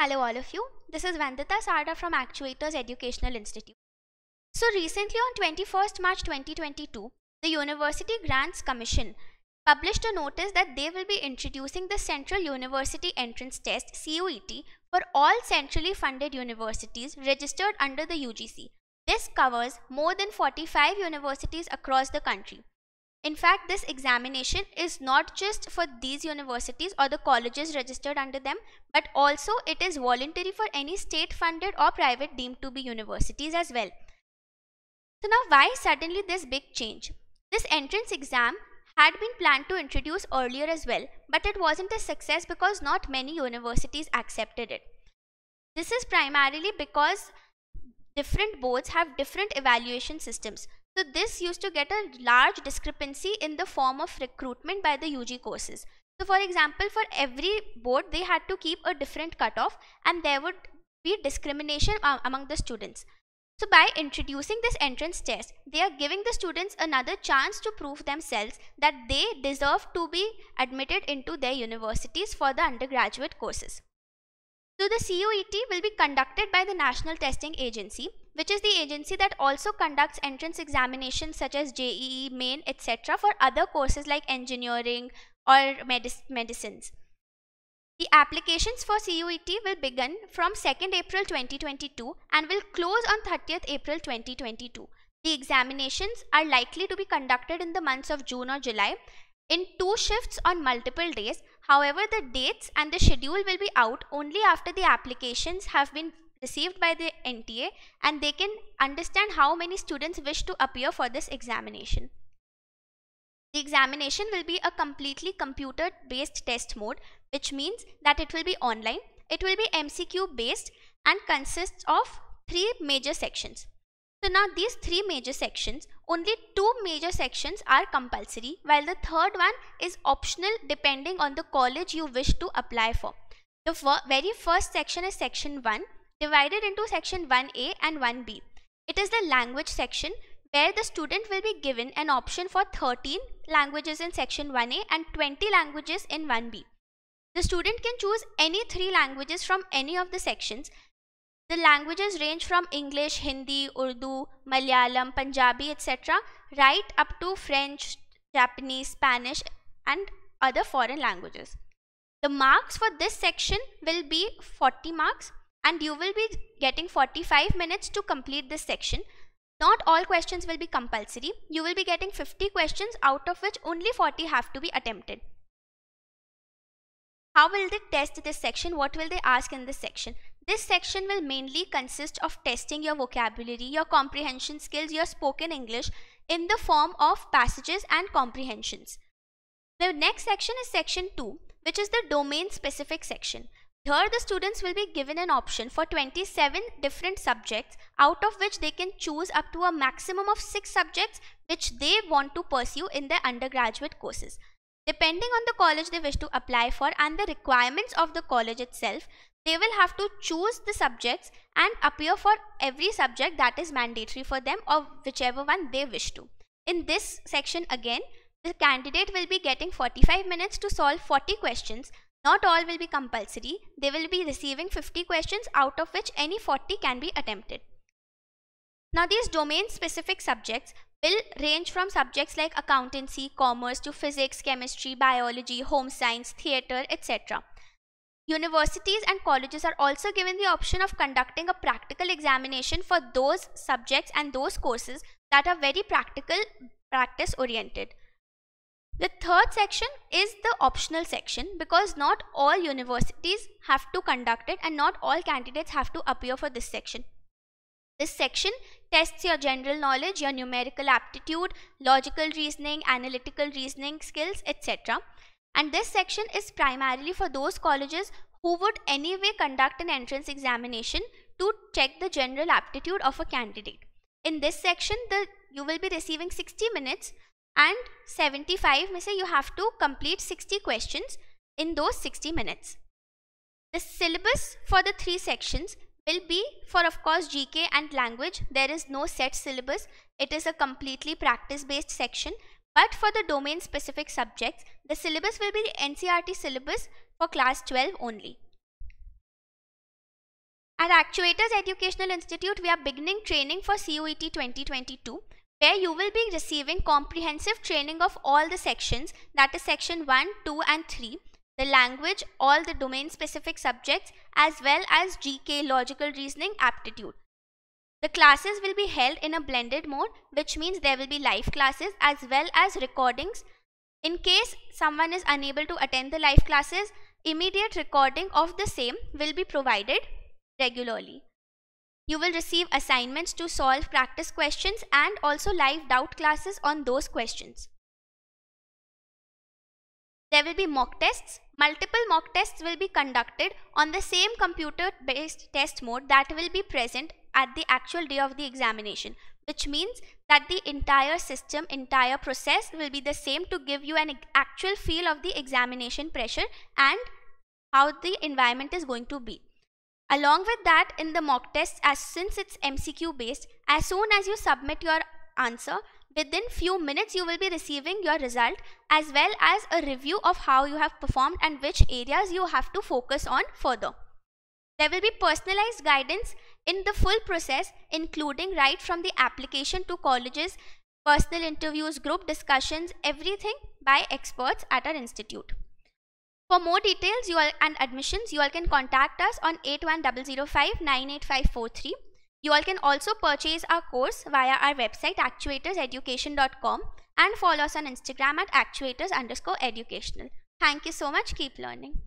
Hello all of you, this is Vandita Sarda from Actuators Educational Institute. So recently on 21st March 2022, the University Grants Commission published a notice that they will be introducing the Central University Entrance Test CUET for all centrally funded universities registered under the UGC. This covers more than 45 universities across the country. In fact, this examination is not just for these universities or the colleges registered under them, but also it is voluntary for any state funded or private deemed to be universities as well. So now why suddenly this big change? This entrance exam had been planned to introduce earlier as well, but it wasn't a success because not many universities accepted it. This is primarily because different boards have different evaluation systems. So this used to get a large discrepancy in the form of recruitment by the UG courses. So for example, for every board, they had to keep a different cutoff and there would be discrimination among the students. So by introducing this entrance test, they are giving the students another chance to prove themselves that they deserve to be admitted into their universities for the undergraduate courses. So the CUET will be conducted by the National Testing Agency, which is the agency that also conducts entrance examinations such as JEE, Main, etc. for other courses like engineering or medicines. The applications for CUET will begin from 2nd April 2022 and will close on 30th April 2022. The examinations are likely to be conducted in the months of June or July in two shifts on multiple days However, the dates and the schedule will be out only after the applications have been received by the NTA and they can understand how many students wish to appear for this examination. The examination will be a completely computer based test mode which means that it will be online, it will be MCQ based and consists of three major sections. So now these three major sections, only two major sections are compulsory while the third one is optional depending on the college you wish to apply for. The very first section is section 1 divided into section 1A and 1B. It is the language section where the student will be given an option for 13 languages in section 1A and 20 languages in 1B. The student can choose any three languages from any of the sections the languages range from English, Hindi, Urdu, Malayalam, Punjabi, etc., right up to French, Japanese, Spanish, and other foreign languages. The marks for this section will be 40 marks, and you will be getting 45 minutes to complete this section. Not all questions will be compulsory. You will be getting 50 questions, out of which only 40 have to be attempted. How will they test this section? What will they ask in this section? This section will mainly consist of testing your vocabulary, your comprehension skills, your spoken English in the form of passages and comprehensions. The next section is section 2 which is the domain specific section. Here the students will be given an option for 27 different subjects out of which they can choose up to a maximum of 6 subjects which they want to pursue in their undergraduate courses. Depending on the college they wish to apply for and the requirements of the college itself, they will have to choose the subjects and appear for every subject that is mandatory for them or whichever one they wish to. In this section again, the candidate will be getting 45 minutes to solve 40 questions. Not all will be compulsory. They will be receiving 50 questions out of which any 40 can be attempted. Now these domain specific subjects will range from subjects like accountancy, commerce to physics, chemistry, biology, home science, theater, etc. Universities and colleges are also given the option of conducting a practical examination for those subjects and those courses that are very practical, practice oriented. The third section is the optional section because not all universities have to conduct it and not all candidates have to appear for this section. This section tests your general knowledge, your numerical aptitude, logical reasoning, analytical reasoning skills, etc. And this section is primarily for those colleges who would anyway conduct an entrance examination to check the general aptitude of a candidate. In this section, the, you will be receiving 60 minutes and 75 may say you have to complete 60 questions in those 60 minutes. The syllabus for the three sections will be for of course GK and language there is no set syllabus it is a completely practice based section but for the domain specific subjects the syllabus will be the NCRT syllabus for class 12 only. At Actuators Educational Institute we are beginning training for CUET 2022 where you will be receiving comprehensive training of all the sections that is section 1, 2 and 3 the language, all the domain specific subjects as well as GK logical reasoning aptitude. The classes will be held in a blended mode which means there will be live classes as well as recordings. In case someone is unable to attend the live classes, immediate recording of the same will be provided regularly. You will receive assignments to solve practice questions and also live doubt classes on those questions. There will be mock tests Multiple mock tests will be conducted on the same computer-based test mode that will be present at the actual day of the examination, which means that the entire system, entire process will be the same to give you an actual feel of the examination pressure and how the environment is going to be. Along with that, in the mock tests, as since it's MCQ based, as soon as you submit your answer, Within few minutes you will be receiving your result as well as a review of how you have performed and which areas you have to focus on further. There will be personalized guidance in the full process including right from the application to colleges, personal interviews, group discussions, everything by experts at our institute. For more details all, and admissions, you all can contact us on 81005 you all can also purchase our course via our website actuatorseducation.com and follow us on Instagram at actuators underscore educational. Thank you so much. Keep learning.